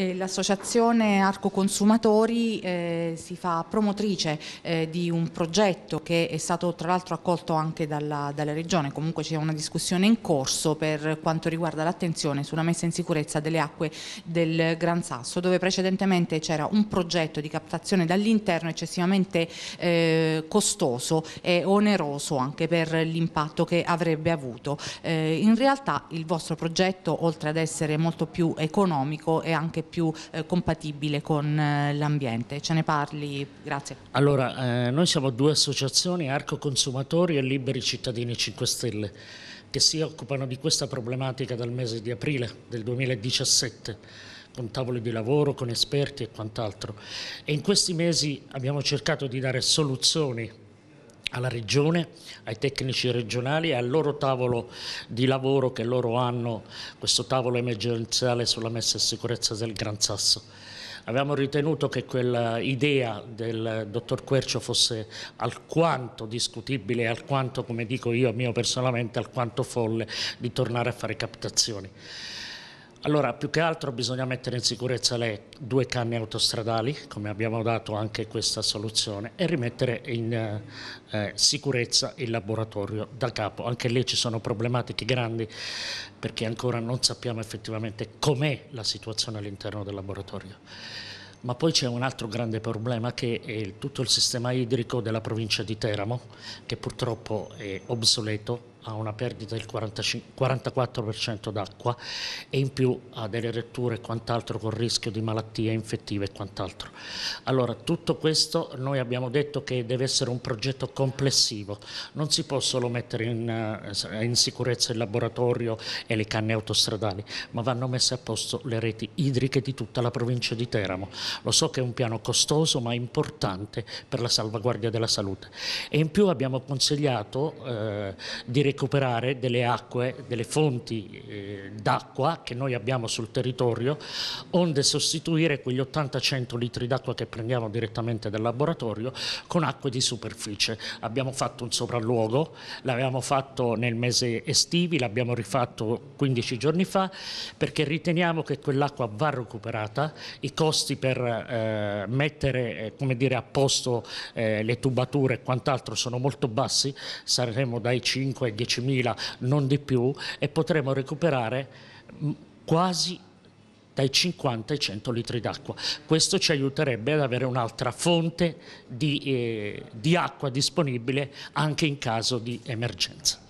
Eh, l'associazione Arco Consumatori eh, si fa promotrice eh, di un progetto che è stato tra l'altro accolto anche dalla, dalla Regione, comunque c'è una discussione in corso per quanto riguarda l'attenzione sulla messa in sicurezza delle acque del Gran Sasso, dove precedentemente c'era un progetto di captazione dall'interno eccessivamente eh, costoso e oneroso anche per l'impatto che avrebbe avuto. Eh, in realtà il vostro progetto, oltre ad essere molto più economico, è anche più eh, compatibile con eh, l'ambiente. Ce ne parli? Grazie. Allora, eh, noi siamo due associazioni, Arco Consumatori e Liberi Cittadini 5 Stelle, che si occupano di questa problematica dal mese di aprile del 2017 con tavoli di lavoro, con esperti e quant'altro. E in questi mesi abbiamo cercato di dare soluzioni alla regione, ai tecnici regionali e al loro tavolo di lavoro che loro hanno, questo tavolo emergenziale sulla messa in sicurezza del Gran Sasso. Abbiamo ritenuto che quell'idea del dottor Quercio fosse alquanto discutibile, alquanto, come dico io, mio personalmente, alquanto folle di tornare a fare captazioni. Allora, più che altro bisogna mettere in sicurezza le due canne autostradali, come abbiamo dato anche questa soluzione, e rimettere in eh, eh sicurezza il laboratorio da capo. Anche lì ci sono problematiche grandi perché ancora non sappiamo effettivamente com'è la situazione all'interno del laboratorio. Ma poi c'è un altro grande problema che è tutto il sistema idrico della provincia di Teramo, che purtroppo è obsoleto ha una perdita del 45, 44% d'acqua e in più ha delle retture e quant'altro con rischio di malattie infettive e quant'altro. Allora tutto questo noi abbiamo detto che deve essere un progetto complessivo, non si può solo mettere in, eh, in sicurezza il laboratorio e le canne autostradali, ma vanno messe a posto le reti idriche di tutta la provincia di Teramo. Lo so che è un piano costoso ma importante per la salvaguardia della salute e in più abbiamo consigliato eh, di recuperare delle acque, delle fonti eh, d'acqua che noi abbiamo sul territorio, onde sostituire quegli 80-100 litri d'acqua che prendiamo direttamente dal laboratorio con acque di superficie. Abbiamo fatto un sopralluogo, l'abbiamo fatto nel mese estivi, l'abbiamo rifatto 15 giorni fa, perché riteniamo che quell'acqua va recuperata, i costi per eh, mettere eh, dire, a posto eh, le tubature e quant'altro sono molto bassi, saremo dai 5 ai 10.000, non di più, e potremo recuperare mm, quasi dai 50 ai 100 litri d'acqua. Questo ci aiuterebbe ad avere un'altra fonte di, eh, di acqua disponibile anche in caso di emergenza.